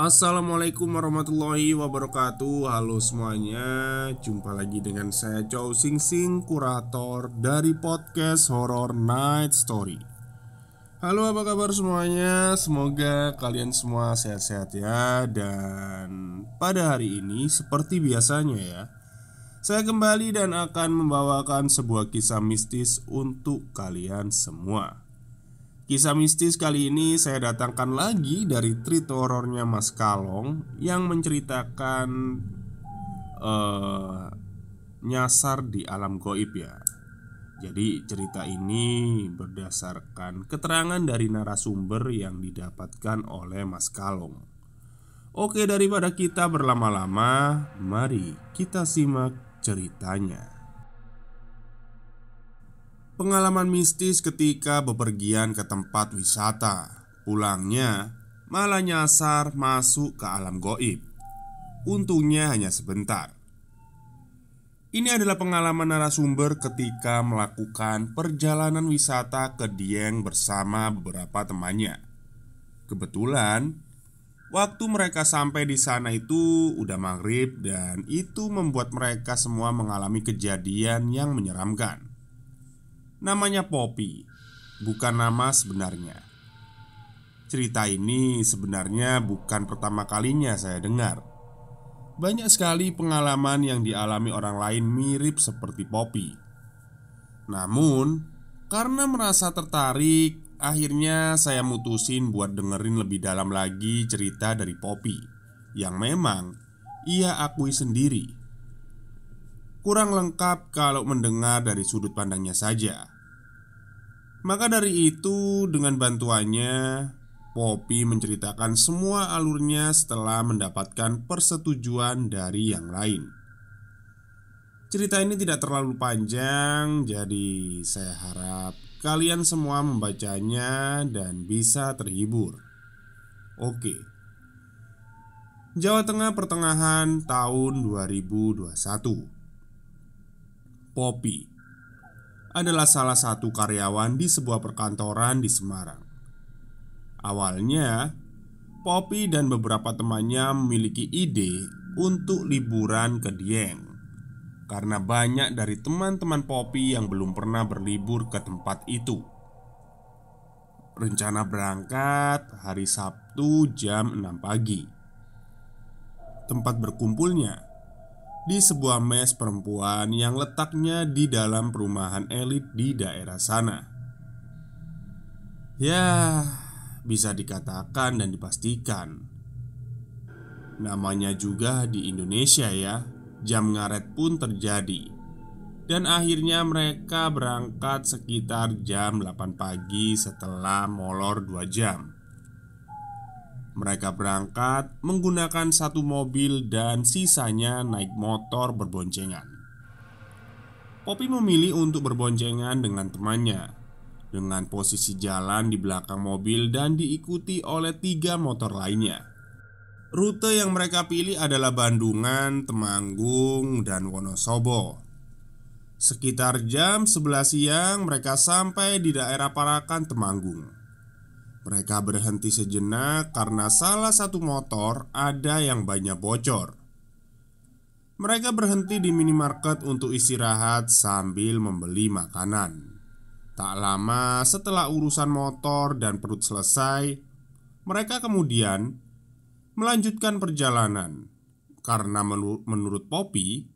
Assalamualaikum warahmatullahi wabarakatuh Halo semuanya Jumpa lagi dengan saya Chow Sing Sing Kurator dari podcast Horror Night Story Halo apa kabar semuanya Semoga kalian semua sehat-sehat ya Dan pada hari ini seperti biasanya ya Saya kembali dan akan membawakan sebuah kisah mistis untuk kalian semua Kisah mistis kali ini saya datangkan lagi dari treat horornya Mas Kalong Yang menceritakan uh, Nyasar di alam goib ya Jadi cerita ini berdasarkan keterangan dari narasumber yang didapatkan oleh Mas Kalong Oke daripada kita berlama-lama Mari kita simak ceritanya Pengalaman mistis ketika bepergian ke tempat wisata Pulangnya malah nyasar masuk ke alam goib Untungnya hanya sebentar Ini adalah pengalaman narasumber ketika melakukan perjalanan wisata ke Dieng bersama beberapa temannya Kebetulan Waktu mereka sampai di sana itu udah maghrib dan itu membuat mereka semua mengalami kejadian yang menyeramkan Namanya Poppy, bukan nama sebenarnya. Cerita ini sebenarnya bukan pertama kalinya saya dengar. Banyak sekali pengalaman yang dialami orang lain mirip seperti Poppy. Namun, karena merasa tertarik, akhirnya saya mutusin buat dengerin lebih dalam lagi cerita dari Poppy yang memang ia akui sendiri. Kurang lengkap kalau mendengar dari sudut pandangnya saja maka dari itu, dengan bantuannya, Poppy menceritakan semua alurnya setelah mendapatkan persetujuan dari yang lain. Cerita ini tidak terlalu panjang, jadi saya harap kalian semua membacanya dan bisa terhibur. Oke. Jawa Tengah pertengahan tahun 2021. Poppy adalah salah satu karyawan di sebuah perkantoran di Semarang. Awalnya, Poppy dan beberapa temannya memiliki ide untuk liburan ke Dieng karena banyak dari teman-teman Poppy yang belum pernah berlibur ke tempat itu. Rencana berangkat hari Sabtu jam 6 pagi. Tempat berkumpulnya di sebuah mes perempuan yang letaknya di dalam perumahan elit di daerah sana. Ya, bisa dikatakan dan dipastikan. Namanya juga di Indonesia ya, jam ngaret pun terjadi. Dan akhirnya mereka berangkat sekitar jam 8 pagi setelah molor 2 jam. Mereka berangkat menggunakan satu mobil dan sisanya naik motor berboncengan. Popi memilih untuk berboncengan dengan temannya dengan posisi jalan di belakang mobil dan diikuti oleh tiga motor lainnya. Rute yang mereka pilih adalah Bandungan, Temanggung, dan Wonosobo. Sekitar jam 11 siang mereka sampai di daerah Parakan Temanggung. Mereka berhenti sejenak karena salah satu motor ada yang banyak bocor. Mereka berhenti di minimarket untuk istirahat sambil membeli makanan. Tak lama setelah urusan motor dan perut selesai, mereka kemudian melanjutkan perjalanan karena menurut Poppy,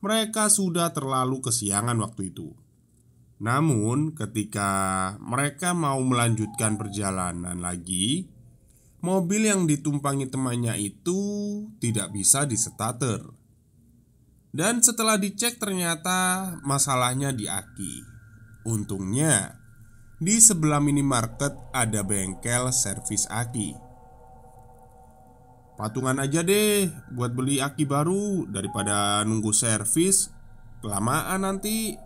mereka sudah terlalu kesiangan waktu itu. Namun, ketika mereka mau melanjutkan perjalanan lagi, mobil yang ditumpangi temannya itu tidak bisa disetater. Dan setelah dicek, ternyata masalahnya di aki. Untungnya, di sebelah minimarket ada bengkel servis aki. Patungan aja deh buat beli aki baru daripada nunggu servis kelamaan nanti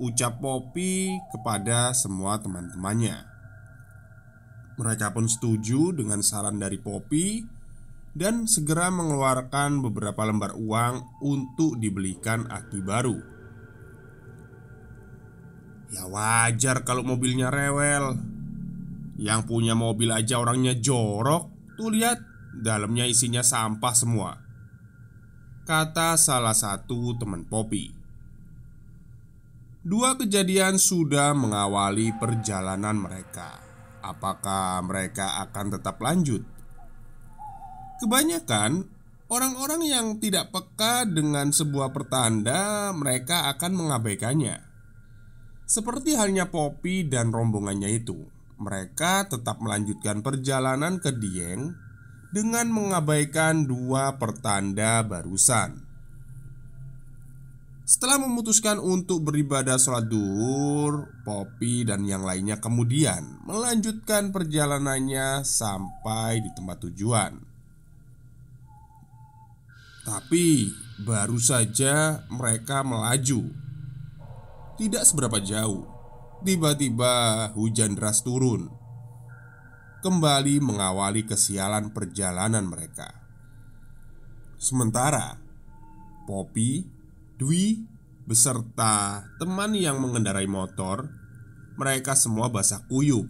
ucap Poppy kepada semua teman-temannya. Mereka pun setuju dengan saran dari Poppy dan segera mengeluarkan beberapa lembar uang untuk dibelikan aki baru. Ya wajar kalau mobilnya rewel. Yang punya mobil aja orangnya jorok. Tuh lihat, dalamnya isinya sampah semua. Kata salah satu teman Poppy. Dua kejadian sudah mengawali perjalanan mereka. Apakah mereka akan tetap lanjut? Kebanyakan orang-orang yang tidak peka dengan sebuah pertanda, mereka akan mengabaikannya. Seperti halnya Poppy dan rombongannya itu, mereka tetap melanjutkan perjalanan ke Dieng dengan mengabaikan dua pertanda barusan. Setelah memutuskan untuk beribadah sholat duhur, Poppy dan yang lainnya kemudian melanjutkan perjalanannya sampai di tempat tujuan. Tapi baru saja mereka melaju. Tidak seberapa jauh, tiba-tiba hujan deras turun. Kembali mengawali kesialan perjalanan mereka. Sementara Poppy Dwi beserta teman yang mengendarai motor, mereka semua basah kuyup.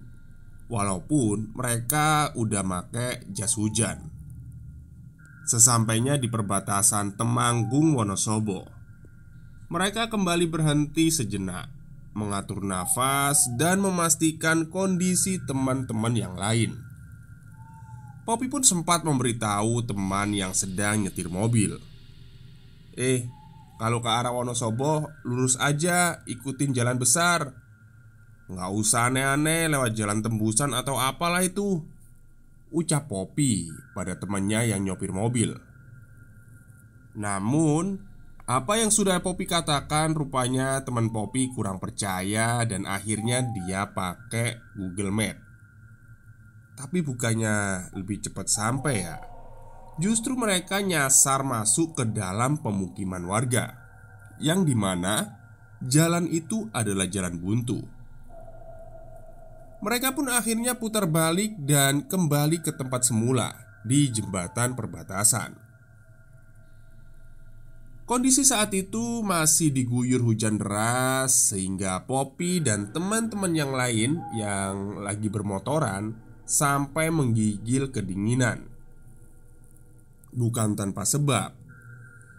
Walaupun mereka udah make jas hujan. Sesampainya di perbatasan Temanggung Wonosobo, mereka kembali berhenti sejenak, mengatur nafas dan memastikan kondisi teman-teman yang lain. Poppy pun sempat memberitahu teman yang sedang nyetir mobil. Eh, kalau ke arah Wonosobo, lurus aja, ikutin jalan besar. Nggak usah aneh-aneh lewat jalan tembusan atau apalah itu. Ucap Poppy pada temannya yang nyopir mobil. Namun, apa yang sudah Poppy katakan rupanya teman Poppy kurang percaya dan akhirnya dia pakai Google Map. Tapi bukannya lebih cepat sampai ya? justru mereka nyasar masuk ke dalam pemukiman warga, yang dimana jalan itu adalah jalan buntu. Mereka pun akhirnya putar balik dan kembali ke tempat semula di jembatan perbatasan. Kondisi saat itu masih diguyur hujan deras, sehingga Poppy dan teman-teman yang lain yang lagi bermotoran sampai menggigil kedinginan bukan tanpa sebab,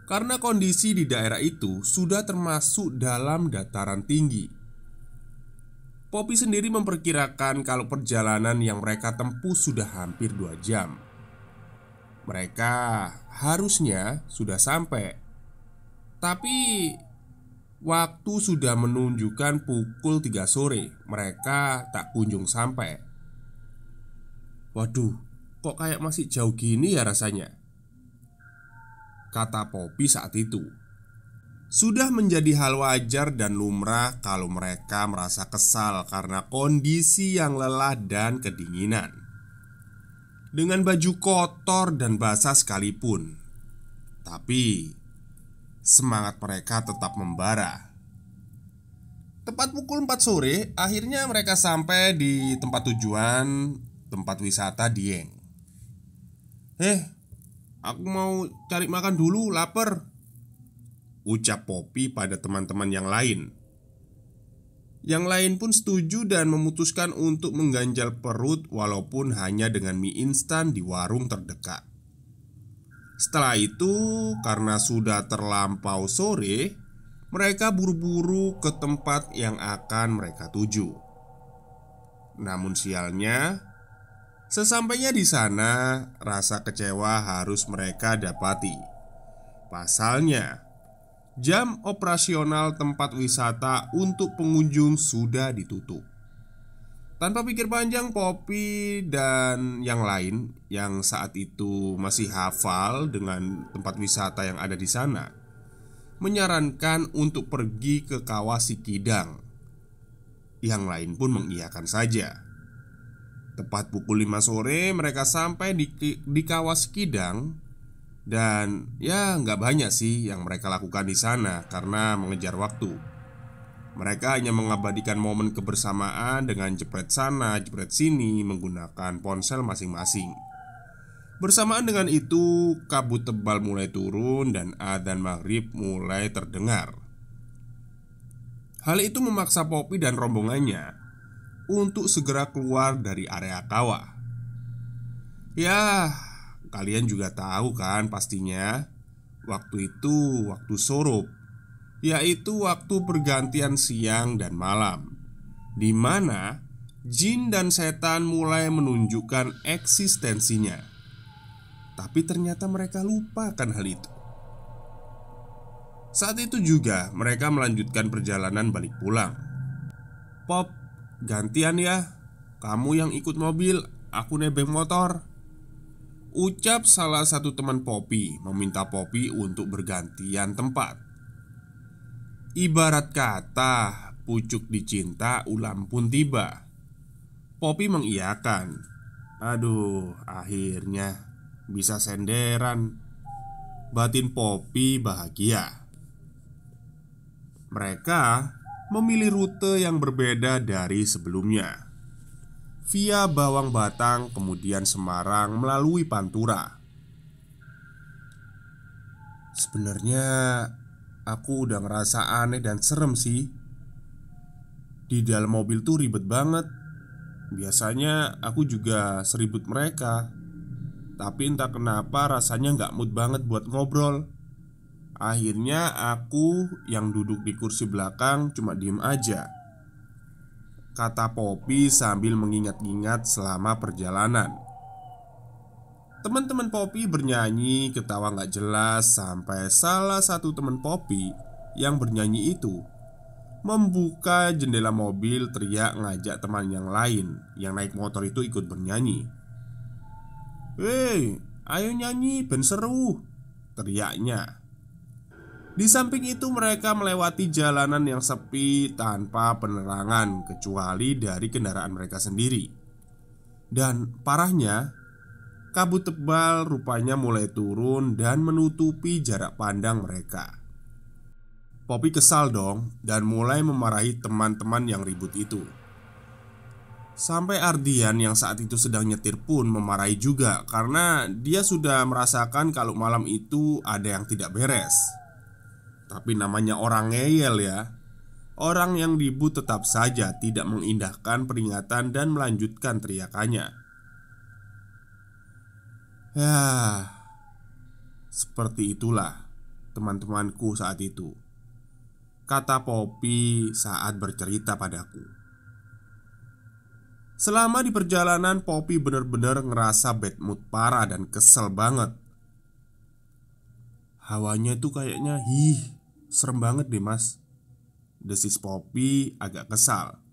karena kondisi di daerah itu sudah termasuk dalam dataran tinggi. Poppy sendiri memperkirakan kalau perjalanan yang mereka tempuh sudah hampir dua jam. Mereka harusnya sudah sampai, tapi waktu sudah menunjukkan pukul 3 sore. Mereka tak kunjung sampai. Waduh, kok kayak masih jauh gini ya rasanya? kata Poppy saat itu. Sudah menjadi hal wajar dan lumrah kalau mereka merasa kesal karena kondisi yang lelah dan kedinginan. Dengan baju kotor dan basah sekalipun, tapi semangat mereka tetap membara. Tepat pukul 4 sore, akhirnya mereka sampai di tempat tujuan tempat wisata Dieng. Eh, Aku mau cari makan dulu, lapar Ucap Poppy pada teman-teman yang lain Yang lain pun setuju dan memutuskan untuk mengganjal perut Walaupun hanya dengan mie instan di warung terdekat Setelah itu, karena sudah terlampau sore Mereka buru-buru ke tempat yang akan mereka tuju Namun sialnya, Sesampainya di sana, rasa kecewa harus mereka dapati. Pasalnya, jam operasional tempat wisata untuk pengunjung sudah ditutup. Tanpa pikir panjang, Poppy dan yang lain yang saat itu masih hafal dengan tempat wisata yang ada di sana menyarankan untuk pergi ke Kawasikidang. Yang lain pun mengiyakan saja. Tepat pukul 5 sore mereka sampai di, di Kawas Kidang Dan ya nggak banyak sih yang mereka lakukan di sana karena mengejar waktu Mereka hanya mengabadikan momen kebersamaan dengan jepret sana, jepret sini menggunakan ponsel masing-masing Bersamaan dengan itu, kabut tebal mulai turun dan adzan maghrib mulai terdengar. Hal itu memaksa Poppy dan rombongannya untuk segera keluar dari area kawah. Ya, kalian juga tahu kan pastinya waktu itu waktu sorup, yaitu waktu pergantian siang dan malam, di mana jin dan setan mulai menunjukkan eksistensinya. Tapi ternyata mereka lupakan hal itu. Saat itu juga mereka melanjutkan perjalanan balik pulang. Pop Gantian ya Kamu yang ikut mobil Aku nebeng motor Ucap salah satu teman Poppy Meminta Poppy untuk bergantian tempat Ibarat kata Pucuk dicinta ulam pun tiba Poppy mengiyakan Aduh akhirnya Bisa senderan Batin Poppy bahagia Mereka memilih rute yang berbeda dari sebelumnya Via Bawang Batang kemudian Semarang melalui Pantura Sebenarnya aku udah ngerasa aneh dan serem sih Di dalam mobil tuh ribet banget Biasanya aku juga seribut mereka Tapi entah kenapa rasanya nggak mood banget buat ngobrol Akhirnya aku yang duduk di kursi belakang cuma diem aja Kata Poppy sambil mengingat-ingat selama perjalanan Teman-teman Poppy bernyanyi ketawa nggak jelas Sampai salah satu teman Poppy yang bernyanyi itu Membuka jendela mobil teriak ngajak teman yang lain Yang naik motor itu ikut bernyanyi Hei, ayo nyanyi, ben seru Teriaknya di samping itu mereka melewati jalanan yang sepi tanpa penerangan kecuali dari kendaraan mereka sendiri Dan parahnya Kabut tebal rupanya mulai turun dan menutupi jarak pandang mereka Poppy kesal dong dan mulai memarahi teman-teman yang ribut itu Sampai Ardian yang saat itu sedang nyetir pun memarahi juga Karena dia sudah merasakan kalau malam itu ada yang tidak beres tapi namanya orang ngeyel ya Orang yang dibu tetap saja tidak mengindahkan peringatan dan melanjutkan teriakannya Ya Seperti itulah teman-temanku saat itu Kata Poppy saat bercerita padaku Selama di perjalanan Poppy benar-benar ngerasa bad mood parah dan kesel banget Hawanya tuh kayaknya hih Serem banget deh mas Desis Poppy agak kesal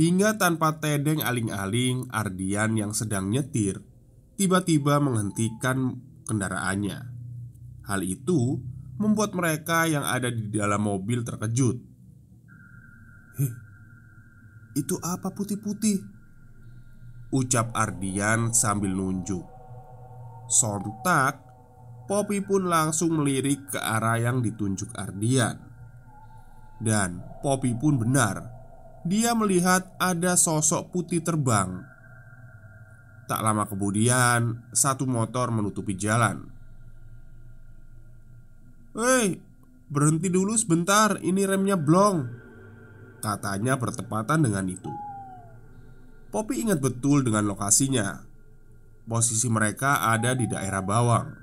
Hingga tanpa tedeng aling-aling Ardian yang sedang nyetir Tiba-tiba menghentikan kendaraannya Hal itu membuat mereka yang ada di dalam mobil terkejut Heh, itu apa putih-putih? Ucap Ardian sambil nunjuk Sontak Poppy pun langsung melirik ke arah yang ditunjuk Ardian Dan Poppy pun benar Dia melihat ada sosok putih terbang Tak lama kemudian Satu motor menutupi jalan Hei, berhenti dulu sebentar Ini remnya blong Katanya bertepatan dengan itu Poppy ingat betul dengan lokasinya Posisi mereka ada di daerah Bawang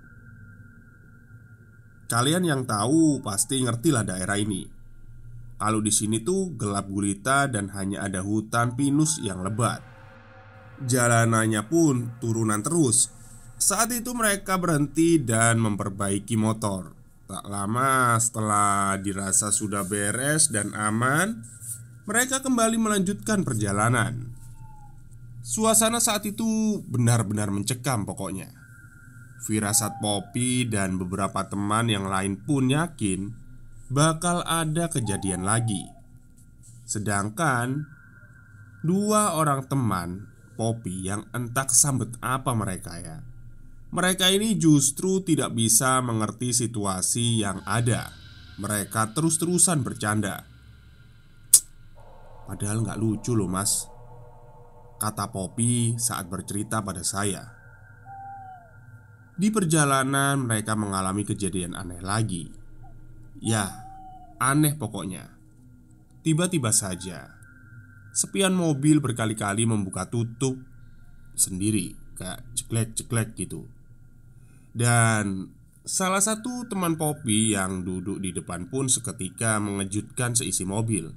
Kalian yang tahu pasti ngerti lah daerah ini. Kalau di sini tuh gelap gulita dan hanya ada hutan pinus yang lebat. Jalanannya pun turunan terus. Saat itu mereka berhenti dan memperbaiki motor. Tak lama setelah dirasa sudah beres dan aman, mereka kembali melanjutkan perjalanan. Suasana saat itu benar-benar mencekam pokoknya. Firasat Poppy dan beberapa teman yang lain pun yakin bakal ada kejadian lagi. Sedangkan dua orang teman Poppy yang entah kesambet apa mereka ya. Mereka ini justru tidak bisa mengerti situasi yang ada. Mereka terus-terusan bercanda. Padahal nggak lucu loh mas Kata Poppy saat bercerita pada saya di perjalanan mereka mengalami kejadian aneh lagi Ya, aneh pokoknya Tiba-tiba saja Sepian mobil berkali-kali membuka tutup Sendiri, kayak ceklek-ceklek gitu Dan salah satu teman Poppy yang duduk di depan pun seketika mengejutkan seisi mobil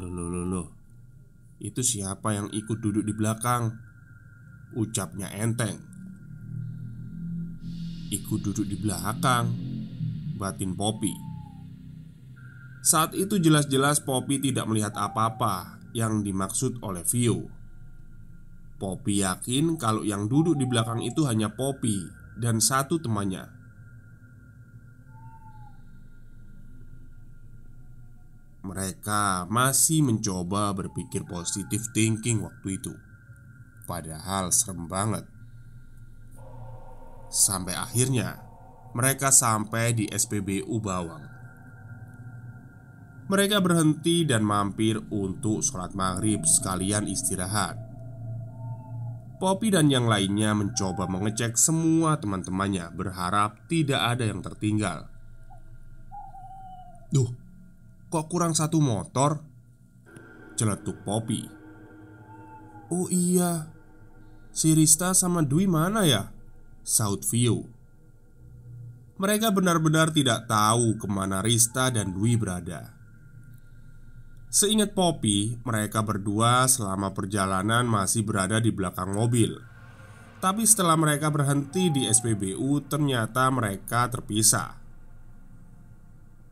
Loh, loh, loh, loh Itu siapa yang ikut duduk di belakang? Ucapnya enteng Iku duduk di belakang Batin Poppy Saat itu jelas-jelas Poppy tidak melihat apa-apa yang dimaksud oleh Vio Poppy yakin kalau yang duduk di belakang itu hanya Poppy dan satu temannya Mereka masih mencoba berpikir positif thinking waktu itu Padahal serem banget Sampai akhirnya mereka sampai di SPBU Bawang Mereka berhenti dan mampir untuk sholat maghrib sekalian istirahat Poppy dan yang lainnya mencoba mengecek semua teman-temannya Berharap tidak ada yang tertinggal Duh, kok kurang satu motor? Celetuk Poppy Oh iya, si Rista sama Dwi mana ya? Southview Mereka benar-benar tidak tahu kemana Rista dan Dwi berada Seingat Poppy, mereka berdua selama perjalanan masih berada di belakang mobil Tapi setelah mereka berhenti di SPBU, ternyata mereka terpisah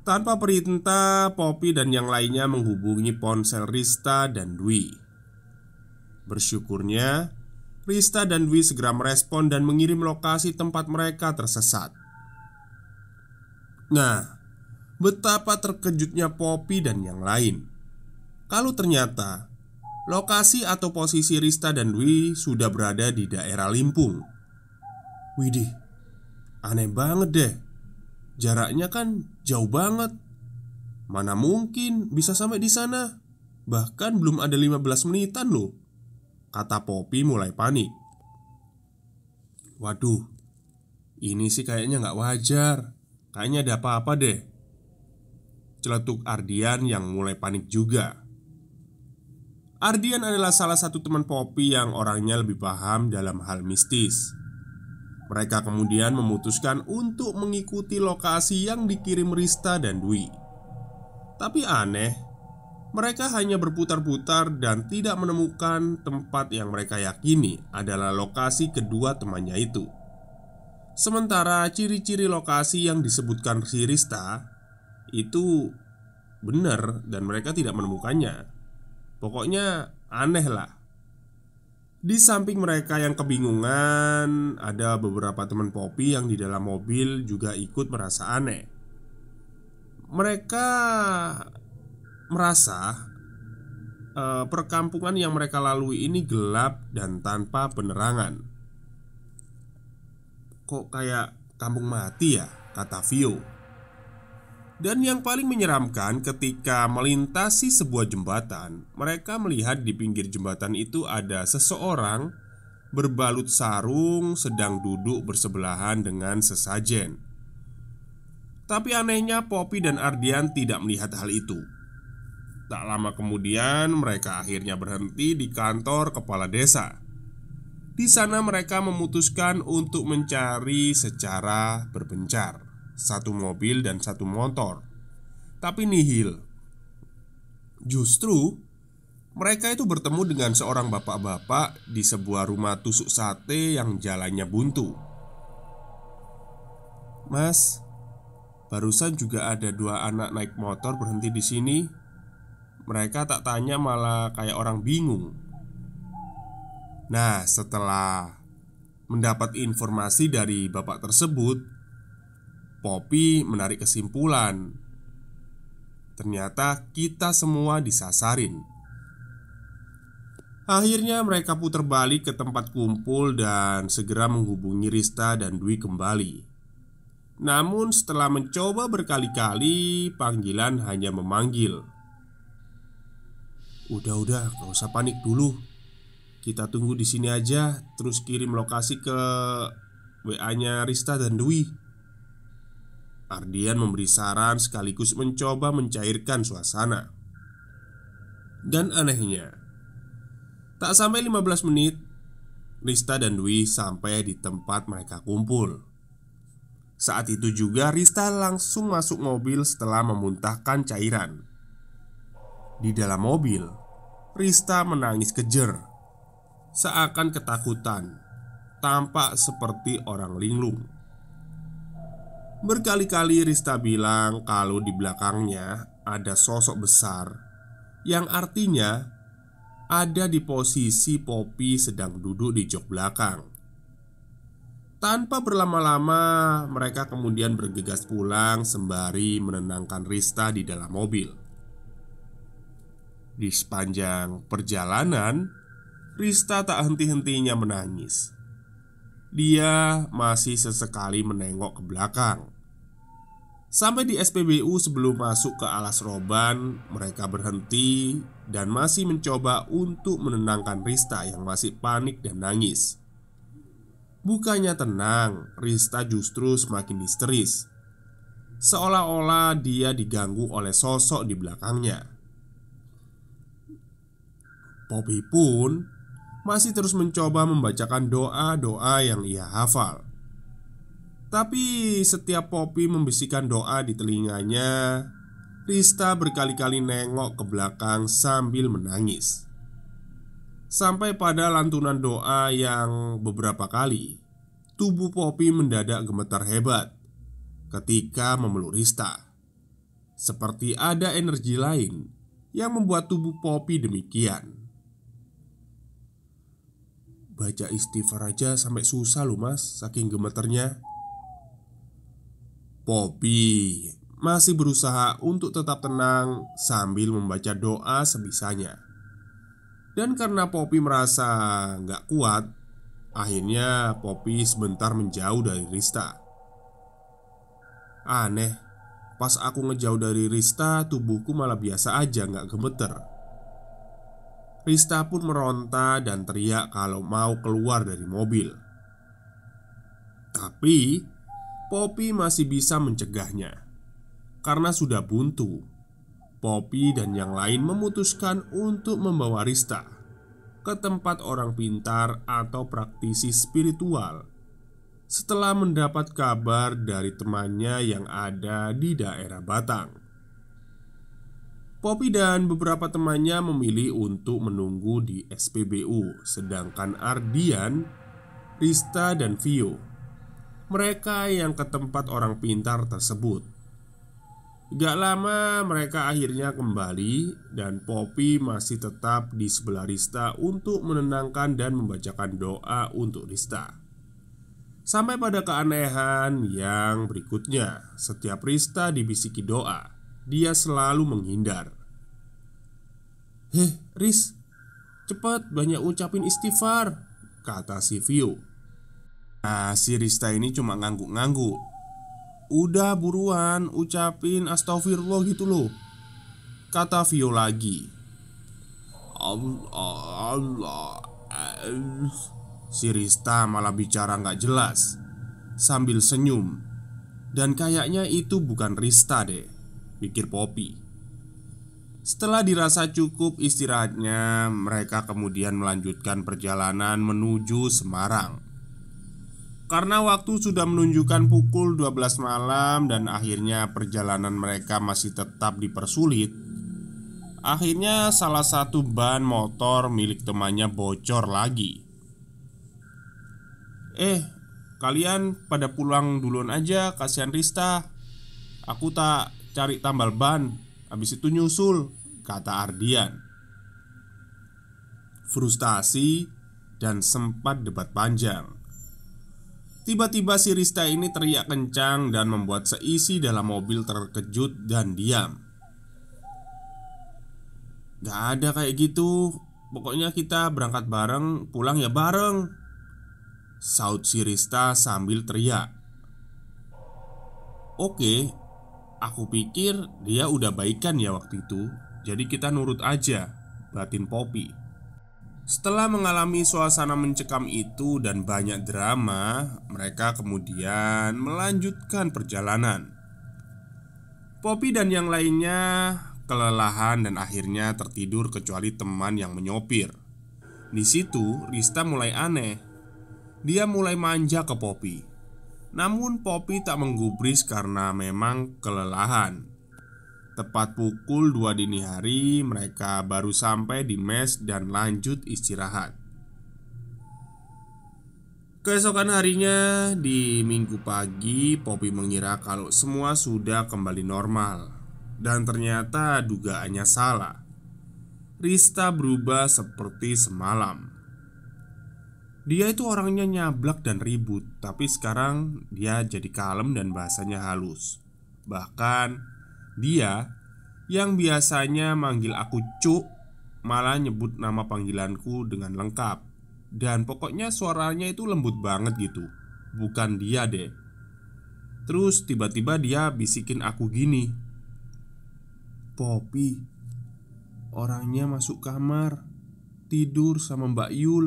Tanpa perintah, Poppy dan yang lainnya menghubungi ponsel Rista dan Dwi Bersyukurnya, Rista dan Dwi segera merespon dan mengirim lokasi tempat mereka tersesat. Nah, betapa terkejutnya Poppy dan yang lain. Kalau ternyata lokasi atau posisi Rista dan Dwi sudah berada di daerah Limpung. Widih, aneh banget deh. Jaraknya kan jauh banget. Mana mungkin bisa sampai di sana? Bahkan belum ada 15 menitan loh. Kata Poppy mulai panik Waduh Ini sih kayaknya nggak wajar Kayaknya ada apa-apa deh Celetuk Ardian yang mulai panik juga Ardian adalah salah satu teman Poppy yang orangnya lebih paham dalam hal mistis mereka kemudian memutuskan untuk mengikuti lokasi yang dikirim Rista dan Dwi. Tapi aneh, mereka hanya berputar-putar dan tidak menemukan tempat yang mereka yakini adalah lokasi kedua temannya itu. Sementara ciri-ciri lokasi yang disebutkan si Rista itu benar dan mereka tidak menemukannya. Pokoknya aneh lah. Di samping mereka yang kebingungan, ada beberapa teman Poppy yang di dalam mobil juga ikut merasa aneh mereka merasa eh, perkampungan yang mereka lalui ini gelap dan tanpa penerangan. Kok kayak kampung mati ya, kata Vio. Dan yang paling menyeramkan ketika melintasi sebuah jembatan, mereka melihat di pinggir jembatan itu ada seseorang berbalut sarung sedang duduk bersebelahan dengan sesajen. Tapi anehnya Poppy dan Ardian tidak melihat hal itu. Tak lama kemudian, mereka akhirnya berhenti di kantor kepala desa. Di sana, mereka memutuskan untuk mencari secara berpencar satu mobil dan satu motor, tapi nihil. Justru mereka itu bertemu dengan seorang bapak-bapak di sebuah rumah tusuk sate yang jalannya buntu. Mas, barusan juga ada dua anak naik motor berhenti di sini. Mereka tak tanya malah kayak orang bingung Nah setelah mendapat informasi dari bapak tersebut Poppy menarik kesimpulan Ternyata kita semua disasarin Akhirnya mereka putar balik ke tempat kumpul dan segera menghubungi Rista dan Dwi kembali Namun setelah mencoba berkali-kali panggilan hanya memanggil Udah-udah, gak usah panik dulu. Kita tunggu di sini aja, terus kirim lokasi ke WA-nya Rista dan Dwi. Ardian memberi saran sekaligus mencoba mencairkan suasana. Dan anehnya, tak sampai 15 menit, Rista dan Dwi sampai di tempat mereka kumpul. Saat itu juga Rista langsung masuk mobil setelah memuntahkan cairan. Di dalam mobil, Rista menangis kejer, seakan ketakutan, tampak seperti orang linglung. Berkali-kali Rista bilang kalau di belakangnya ada sosok besar, yang artinya ada di posisi Poppy sedang duduk di jok belakang. Tanpa berlama-lama, mereka kemudian bergegas pulang sembari menenangkan Rista di dalam mobil. Di sepanjang perjalanan, Rista tak henti-hentinya menangis. Dia masih sesekali menengok ke belakang. Sampai di SPBU sebelum masuk ke alas roban, mereka berhenti dan masih mencoba untuk menenangkan Rista yang masih panik dan nangis. Bukannya tenang, Rista justru semakin histeris. Seolah-olah dia diganggu oleh sosok di belakangnya. Poppy pun masih terus mencoba membacakan doa-doa yang ia hafal. Tapi setiap Poppy membisikkan doa di telinganya, Rista berkali-kali nengok ke belakang sambil menangis. Sampai pada lantunan doa yang beberapa kali, tubuh Poppy mendadak gemetar hebat ketika memeluk Rista. Seperti ada energi lain yang membuat tubuh Poppy demikian. Baca istighfar aja sampai susah loh mas Saking gemeternya Poppy masih berusaha untuk tetap tenang sambil membaca doa sebisanya Dan karena Poppy merasa nggak kuat Akhirnya Poppy sebentar menjauh dari Rista Aneh Pas aku ngejauh dari Rista Tubuhku malah biasa aja nggak gemeter Rista pun meronta dan teriak kalau mau keluar dari mobil. Tapi Poppy masih bisa mencegahnya karena sudah buntu. Poppy dan yang lain memutuskan untuk membawa Rista ke tempat orang pintar atau praktisi spiritual setelah mendapat kabar dari temannya yang ada di daerah Batang. Poppy dan beberapa temannya memilih untuk menunggu di SPBU Sedangkan Ardian, Rista, dan Vio Mereka yang ke tempat orang pintar tersebut Gak lama mereka akhirnya kembali Dan Poppy masih tetap di sebelah Rista untuk menenangkan dan membacakan doa untuk Rista Sampai pada keanehan yang berikutnya Setiap Rista dibisiki doa dia selalu menghindar Heh, Riz Cepat banyak ucapin istighfar Kata si Vio Nah, si Rista ini cuma ngangguk-ngangguk Udah buruan ucapin astagfirullah gitu loh Kata Vio lagi Allah, Allah. Si Rista malah bicara nggak jelas Sambil senyum Dan kayaknya itu bukan Rista deh pikir Poppy. Setelah dirasa cukup istirahatnya, mereka kemudian melanjutkan perjalanan menuju Semarang. Karena waktu sudah menunjukkan pukul 12 malam dan akhirnya perjalanan mereka masih tetap dipersulit. Akhirnya salah satu ban motor milik temannya bocor lagi. Eh, kalian pada pulang duluan aja, kasihan Rista. Aku tak cari tambal ban Habis itu nyusul Kata Ardian Frustasi Dan sempat debat panjang Tiba-tiba si Rista ini teriak kencang dan membuat seisi dalam mobil terkejut dan diam Gak ada kayak gitu Pokoknya kita berangkat bareng, pulang ya bareng Saud si Rista sambil teriak Oke, Aku pikir dia udah baikan ya waktu itu Jadi kita nurut aja Batin Poppy Setelah mengalami suasana mencekam itu dan banyak drama Mereka kemudian melanjutkan perjalanan Poppy dan yang lainnya kelelahan dan akhirnya tertidur kecuali teman yang menyopir Di situ Rista mulai aneh Dia mulai manja ke Poppy namun Poppy tak menggubris karena memang kelelahan Tepat pukul 2 dini hari mereka baru sampai di mes dan lanjut istirahat Keesokan harinya di minggu pagi Poppy mengira kalau semua sudah kembali normal Dan ternyata dugaannya salah Rista berubah seperti semalam dia itu orangnya nyablak dan ribut, tapi sekarang dia jadi kalem dan bahasanya halus. Bahkan dia yang biasanya manggil aku Cuk malah nyebut nama panggilanku dengan lengkap. Dan pokoknya suaranya itu lembut banget gitu. Bukan dia deh. Terus tiba-tiba dia bisikin aku gini. Popi, orangnya masuk kamar, tidur sama Mbak Yul.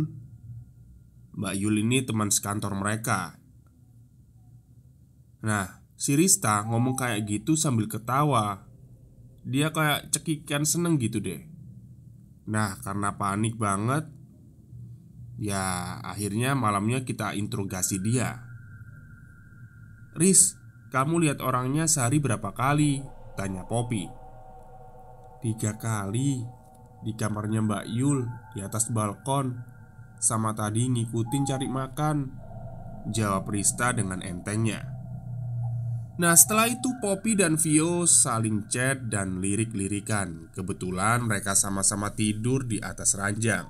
Mbak Yul ini teman sekantor mereka. Nah, si Rista ngomong kayak gitu sambil ketawa. Dia kayak cekikan seneng gitu deh. Nah, karena panik banget, ya akhirnya malamnya kita interogasi dia. Riz, kamu lihat orangnya sehari berapa kali? Tanya Poppy Tiga kali Di kamarnya Mbak Yul Di atas balkon sama tadi ngikutin cari makan Jawab Rista dengan entengnya Nah setelah itu Poppy dan Vio saling chat dan lirik-lirikan Kebetulan mereka sama-sama tidur di atas ranjang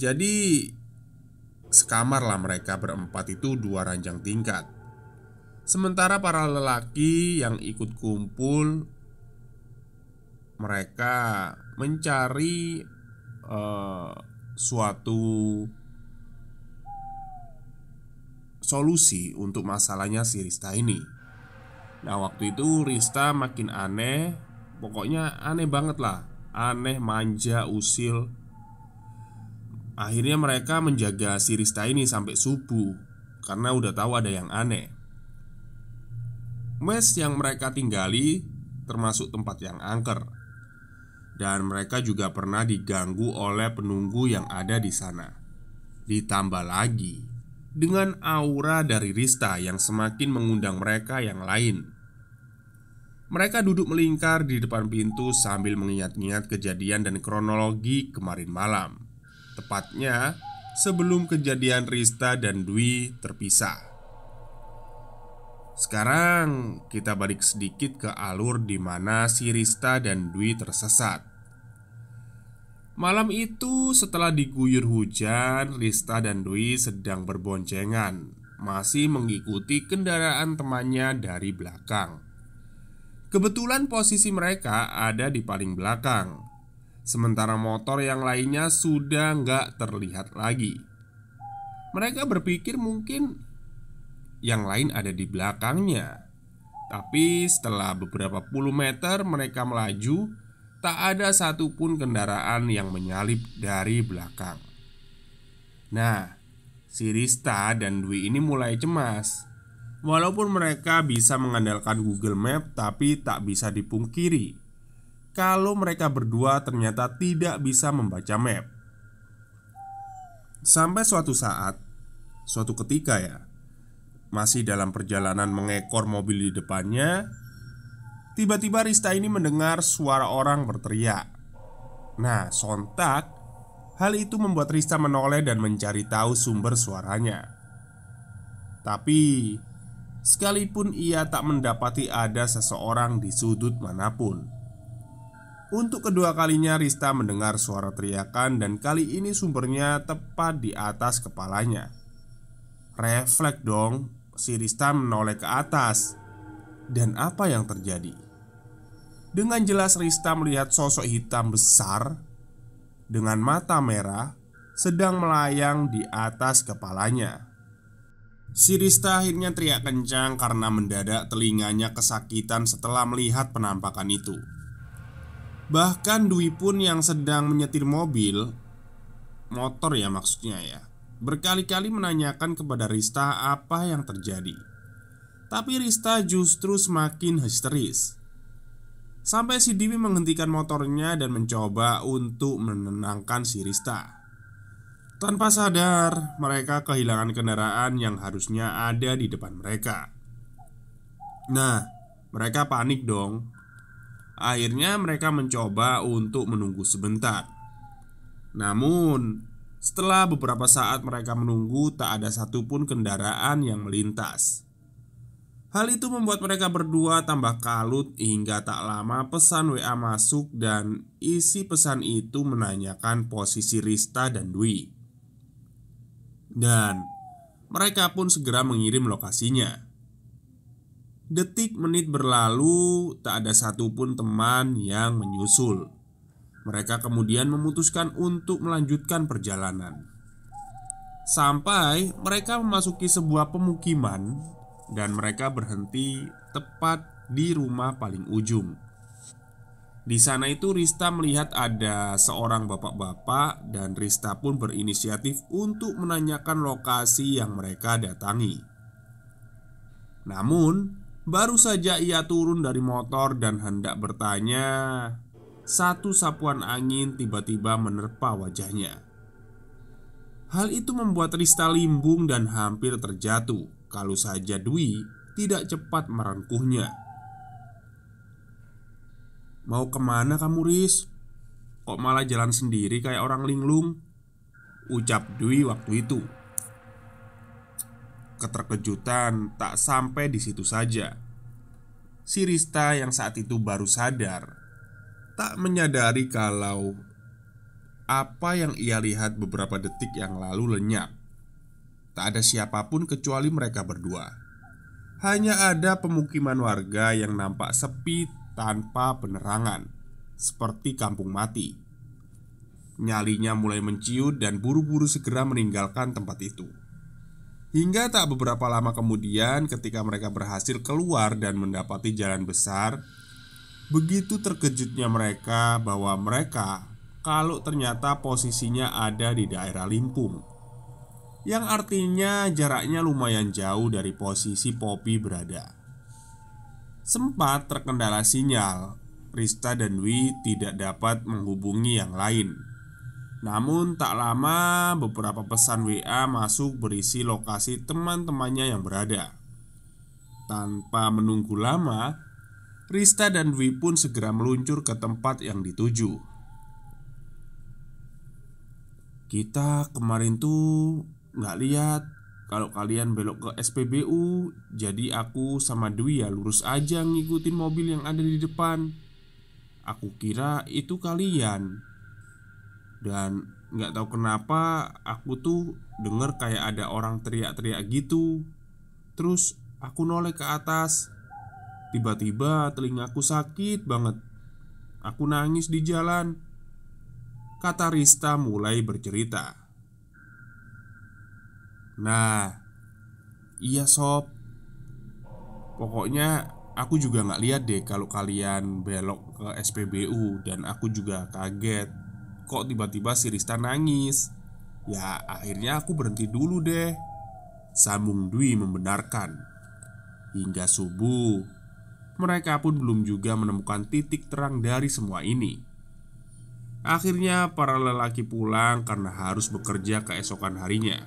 Jadi Sekamar lah mereka berempat itu dua ranjang tingkat Sementara para lelaki yang ikut kumpul Mereka mencari eh, suatu solusi untuk masalahnya si Rista ini. Nah, waktu itu Rista makin aneh, pokoknya aneh banget lah, aneh, manja, usil. Akhirnya mereka menjaga si Rista ini sampai subuh karena udah tahu ada yang aneh. Mes yang mereka tinggali termasuk tempat yang angker dan mereka juga pernah diganggu oleh penunggu yang ada di sana. Ditambah lagi dengan aura dari Rista yang semakin mengundang mereka yang lain. Mereka duduk melingkar di depan pintu sambil mengingat-ingat kejadian dan kronologi kemarin malam. Tepatnya sebelum kejadian Rista dan Dwi terpisah. Sekarang kita balik sedikit ke alur di mana si Rista dan Dwi tersesat. Malam itu setelah diguyur hujan, Rista dan Dwi sedang berboncengan, masih mengikuti kendaraan temannya dari belakang. Kebetulan posisi mereka ada di paling belakang, sementara motor yang lainnya sudah nggak terlihat lagi. Mereka berpikir mungkin yang lain ada di belakangnya. Tapi setelah beberapa puluh meter mereka melaju, tak ada satupun kendaraan yang menyalip dari belakang. Nah, si Rista dan Dwi ini mulai cemas. Walaupun mereka bisa mengandalkan Google Map, tapi tak bisa dipungkiri kalau mereka berdua ternyata tidak bisa membaca map. Sampai suatu saat, suatu ketika ya, masih dalam perjalanan mengekor mobil di depannya Tiba-tiba Rista ini mendengar suara orang berteriak Nah sontak Hal itu membuat Rista menoleh dan mencari tahu sumber suaranya Tapi Sekalipun ia tak mendapati ada seseorang di sudut manapun untuk kedua kalinya Rista mendengar suara teriakan dan kali ini sumbernya tepat di atas kepalanya Refleks dong Si Rista menoleh ke atas Dan apa yang terjadi? Dengan jelas Rista melihat sosok hitam besar Dengan mata merah Sedang melayang di atas kepalanya Si Rista akhirnya teriak kencang karena mendadak telinganya kesakitan setelah melihat penampakan itu Bahkan Dwi pun yang sedang menyetir mobil Motor ya maksudnya ya Berkali-kali menanyakan kepada Rista apa yang terjadi Tapi Rista justru semakin histeris Sampai si Dewi menghentikan motornya dan mencoba untuk menenangkan si Rista Tanpa sadar, mereka kehilangan kendaraan yang harusnya ada di depan mereka Nah, mereka panik dong Akhirnya mereka mencoba untuk menunggu sebentar Namun setelah beberapa saat mereka menunggu, tak ada satupun kendaraan yang melintas. Hal itu membuat mereka berdua tambah kalut hingga tak lama pesan WA masuk dan isi pesan itu menanyakan posisi Rista dan Dwi. Dan mereka pun segera mengirim lokasinya. Detik menit berlalu, tak ada satupun teman yang menyusul. Mereka kemudian memutuskan untuk melanjutkan perjalanan. Sampai mereka memasuki sebuah pemukiman dan mereka berhenti tepat di rumah paling ujung. Di sana itu Rista melihat ada seorang bapak-bapak dan Rista pun berinisiatif untuk menanyakan lokasi yang mereka datangi. Namun, baru saja ia turun dari motor dan hendak bertanya, satu sapuan angin tiba-tiba menerpa wajahnya. Hal itu membuat Rista limbung dan hampir terjatuh kalau saja Dwi tidak cepat merengkuhnya. Mau kemana kamu, Ris? Kok malah jalan sendiri kayak orang linglung? Ucap Dwi waktu itu. Keterkejutan tak sampai di situ saja. Si Rista yang saat itu baru sadar tak menyadari kalau apa yang ia lihat beberapa detik yang lalu lenyap. Tak ada siapapun kecuali mereka berdua. Hanya ada pemukiman warga yang nampak sepi tanpa penerangan, seperti kampung mati. Nyalinya mulai menciut dan buru-buru segera meninggalkan tempat itu. Hingga tak beberapa lama kemudian, ketika mereka berhasil keluar dan mendapati jalan besar, Begitu terkejutnya mereka bahwa mereka kalau ternyata posisinya ada di daerah Limpung Yang artinya jaraknya lumayan jauh dari posisi Poppy berada Sempat terkendala sinyal Rista dan Wi tidak dapat menghubungi yang lain Namun tak lama beberapa pesan WA masuk berisi lokasi teman-temannya yang berada Tanpa menunggu lama, Rista dan Dwi pun segera meluncur ke tempat yang dituju. Kita kemarin tuh nggak lihat kalau kalian belok ke SPBU, jadi aku sama Dwi ya lurus aja ngikutin mobil yang ada di depan. Aku kira itu kalian. Dan nggak tahu kenapa aku tuh denger kayak ada orang teriak-teriak gitu. Terus aku noleh ke atas Tiba-tiba telingaku sakit banget. Aku nangis di jalan. Kata Rista mulai bercerita. Nah, iya sob. Pokoknya aku juga nggak lihat deh kalau kalian belok ke SPBU dan aku juga kaget. Kok tiba-tiba si Rista nangis? Ya, akhirnya aku berhenti dulu deh. Sambung Dwi membenarkan. Hingga subuh, mereka pun belum juga menemukan titik terang dari semua ini. Akhirnya, para lelaki pulang karena harus bekerja keesokan harinya.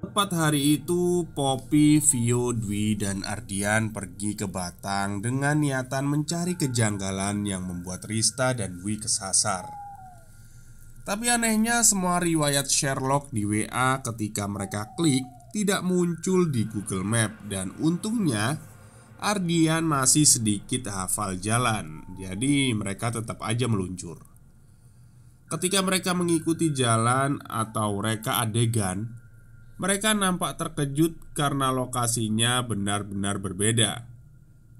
Tepat hari itu, Poppy, Vio, Dwi, dan Ardian pergi ke Batang dengan niatan mencari kejanggalan yang membuat Rista dan Dwi kesasar. Tapi anehnya, semua riwayat Sherlock di WA ketika mereka klik tidak muncul di Google Map, dan untungnya Ardian masih sedikit hafal jalan, jadi mereka tetap aja meluncur. Ketika mereka mengikuti jalan atau reka adegan, mereka nampak terkejut karena lokasinya benar-benar berbeda,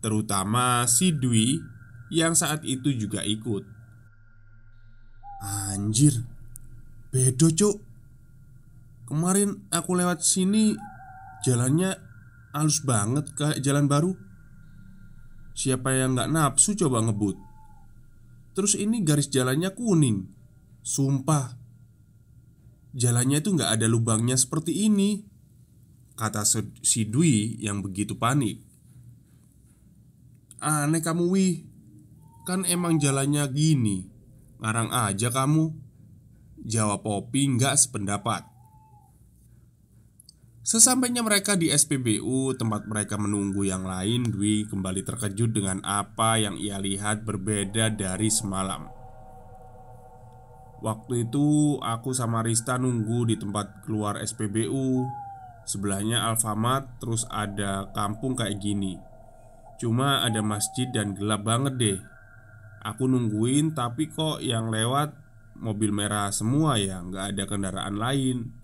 terutama si Dwi yang saat itu juga ikut. Anjir, bedo cuk. Kemarin aku lewat sini, jalannya halus banget kayak jalan baru. Siapa yang gak nafsu coba ngebut Terus ini garis jalannya kuning Sumpah Jalannya itu gak ada lubangnya seperti ini Kata si Dwi yang begitu panik Aneh kamu Wi Kan emang jalannya gini Ngarang aja kamu Jawab Popi gak sependapat Sesampainya mereka di SPBU, tempat mereka menunggu yang lain, Dwi kembali terkejut dengan apa yang ia lihat berbeda dari semalam. Waktu itu aku sama Rista nunggu di tempat keluar SPBU. Sebelahnya Alfamart, terus ada kampung kayak gini. Cuma ada masjid dan gelap banget deh. Aku nungguin tapi kok yang lewat mobil merah semua ya, nggak ada kendaraan lain.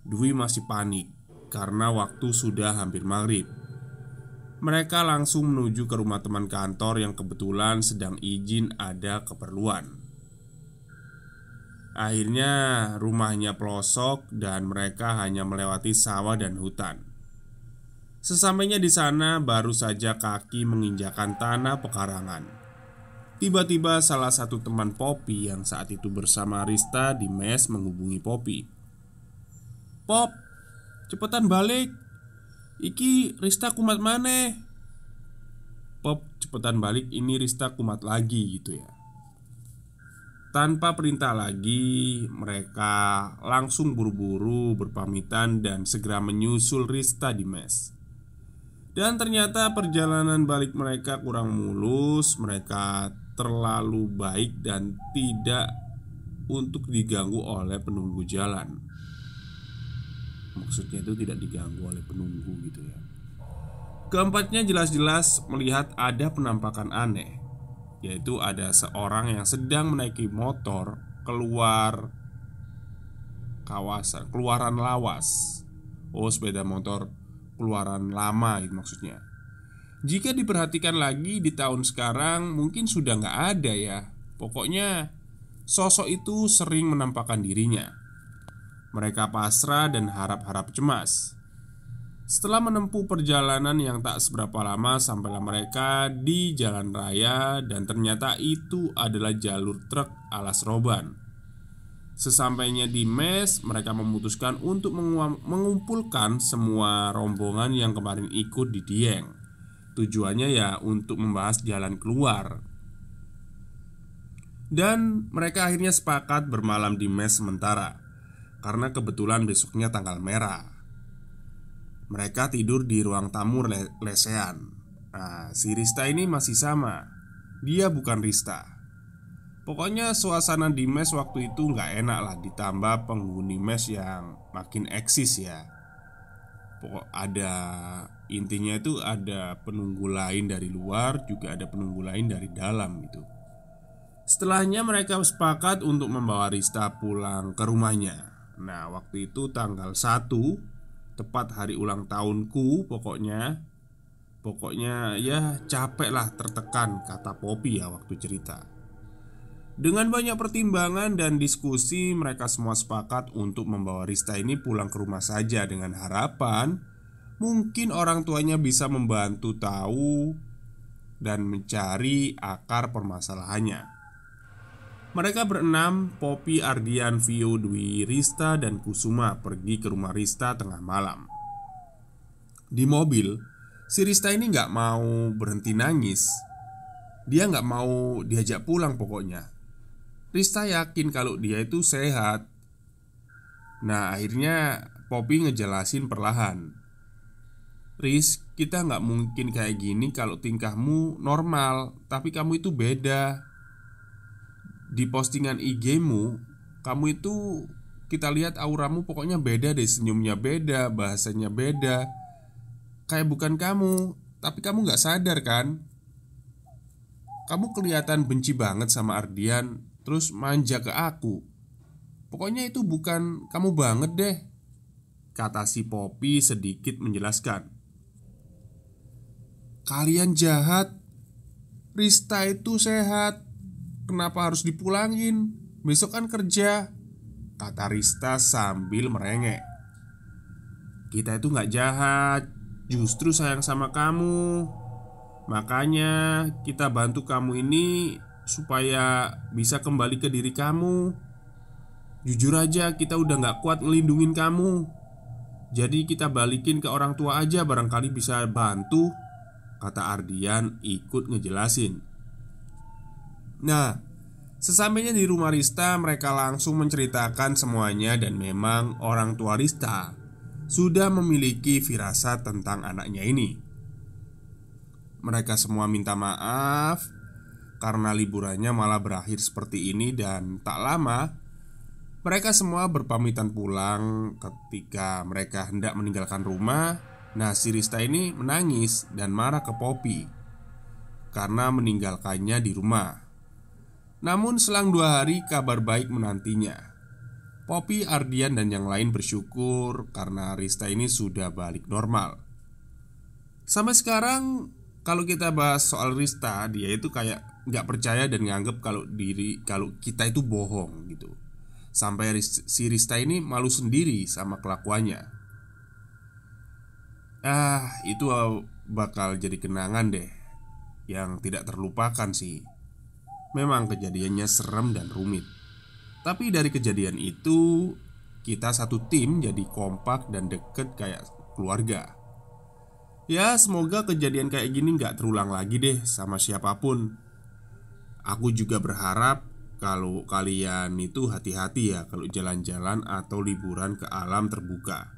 Dwi masih panik karena waktu sudah hampir maghrib. Mereka langsung menuju ke rumah teman kantor yang kebetulan sedang izin ada keperluan. Akhirnya rumahnya pelosok dan mereka hanya melewati sawah dan hutan. Sesampainya di sana baru saja kaki menginjakan tanah pekarangan. Tiba-tiba salah satu teman Poppy yang saat itu bersama Rista di mes menghubungi Poppy. Pop Cepetan balik Iki Rista kumat mana? Pop cepetan balik ini Rista kumat lagi gitu ya Tanpa perintah lagi Mereka langsung buru-buru berpamitan dan segera menyusul Rista di mes Dan ternyata perjalanan balik mereka kurang mulus Mereka terlalu baik dan tidak untuk diganggu oleh penunggu jalan maksudnya itu tidak diganggu oleh penunggu gitu ya. Keempatnya jelas-jelas melihat ada penampakan aneh, yaitu ada seorang yang sedang menaiki motor keluar kawasan keluaran lawas. Oh, sepeda motor keluaran lama itu maksudnya. Jika diperhatikan lagi di tahun sekarang mungkin sudah nggak ada ya. Pokoknya sosok itu sering menampakkan dirinya mereka pasrah dan harap-harap cemas. Setelah menempuh perjalanan yang tak seberapa lama, sampailah mereka di jalan raya, dan ternyata itu adalah jalur truk alas roban. Sesampainya di mes, mereka memutuskan untuk mengumpulkan semua rombongan yang kemarin ikut di Dieng. Tujuannya ya untuk membahas jalan keluar. Dan mereka akhirnya sepakat bermalam di mes sementara karena kebetulan besoknya tanggal merah. Mereka tidur di ruang tamu le lesean. Nah, si Rista ini masih sama. Dia bukan Rista. Pokoknya suasana di mes waktu itu nggak enak lah Ditambah penghuni mes yang makin eksis ya Pokok ada Intinya itu ada penunggu lain dari luar Juga ada penunggu lain dari dalam itu. Setelahnya mereka sepakat untuk membawa Rista pulang ke rumahnya Nah waktu itu tanggal 1 Tepat hari ulang tahunku pokoknya Pokoknya ya capek lah tertekan kata Poppy ya waktu cerita Dengan banyak pertimbangan dan diskusi mereka semua sepakat untuk membawa Rista ini pulang ke rumah saja dengan harapan Mungkin orang tuanya bisa membantu tahu dan mencari akar permasalahannya mereka berenam, Poppy, Ardian, Vio, Dwi, Rista, dan Kusuma pergi ke rumah Rista tengah malam. Di mobil, si Rista ini nggak mau berhenti nangis. Dia nggak mau diajak pulang pokoknya. Rista yakin kalau dia itu sehat. Nah, akhirnya Poppy ngejelasin perlahan. Riz, kita nggak mungkin kayak gini kalau tingkahmu normal, tapi kamu itu beda di postingan IG-mu kamu itu kita lihat auramu pokoknya beda deh senyumnya beda bahasanya beda kayak bukan kamu tapi kamu nggak sadar kan kamu kelihatan benci banget sama Ardian terus manja ke aku pokoknya itu bukan kamu banget deh kata si Poppy sedikit menjelaskan kalian jahat Rista itu sehat Kenapa harus dipulangin? Besok kan kerja Kata Rista sambil merengek Kita itu nggak jahat Justru sayang sama kamu Makanya kita bantu kamu ini Supaya bisa kembali ke diri kamu Jujur aja kita udah nggak kuat ngelindungin kamu Jadi kita balikin ke orang tua aja Barangkali bisa bantu Kata Ardian ikut ngejelasin Nah, sesampainya di rumah Rista, mereka langsung menceritakan semuanya dan memang orang tua Rista sudah memiliki firasat tentang anaknya ini. Mereka semua minta maaf karena liburannya malah berakhir seperti ini dan tak lama mereka semua berpamitan pulang ketika mereka hendak meninggalkan rumah. Nah, si Rista ini menangis dan marah ke Poppy karena meninggalkannya di rumah. Namun selang dua hari kabar baik menantinya Poppy, Ardian, dan yang lain bersyukur karena Rista ini sudah balik normal Sampai sekarang kalau kita bahas soal Rista Dia itu kayak nggak percaya dan nganggep kalau diri kalau kita itu bohong gitu Sampai si Rista ini malu sendiri sama kelakuannya Ah, itu bakal jadi kenangan deh Yang tidak terlupakan sih Memang kejadiannya serem dan rumit Tapi dari kejadian itu Kita satu tim jadi kompak dan deket kayak keluarga Ya semoga kejadian kayak gini nggak terulang lagi deh sama siapapun Aku juga berharap kalau kalian itu hati-hati ya kalau jalan-jalan atau liburan ke alam terbuka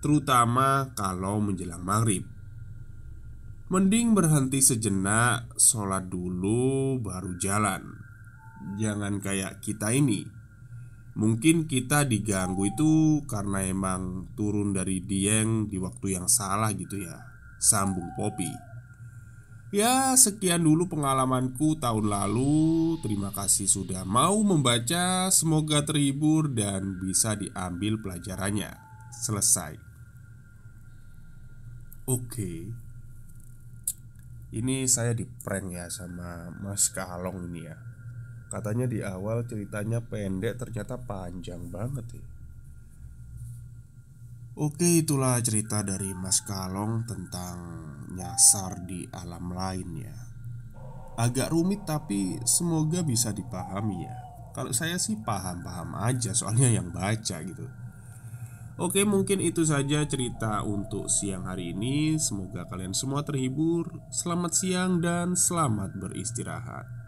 Terutama kalau menjelang maghrib Mending berhenti sejenak, sholat dulu, baru jalan. Jangan kayak kita ini. Mungkin kita diganggu itu karena emang turun dari Dieng di waktu yang salah gitu ya. Sambung Popi. Ya, sekian dulu pengalamanku tahun lalu. Terima kasih sudah mau membaca. Semoga terhibur dan bisa diambil pelajarannya. Selesai. Oke. Okay. Ini saya di prank ya sama Mas Kalong ini ya Katanya di awal ceritanya pendek ternyata panjang banget ya Oke itulah cerita dari Mas Kalong tentang nyasar di alam lain ya Agak rumit tapi semoga bisa dipahami ya Kalau saya sih paham-paham aja soalnya yang baca gitu Oke, mungkin itu saja cerita untuk siang hari ini. Semoga kalian semua terhibur. Selamat siang dan selamat beristirahat.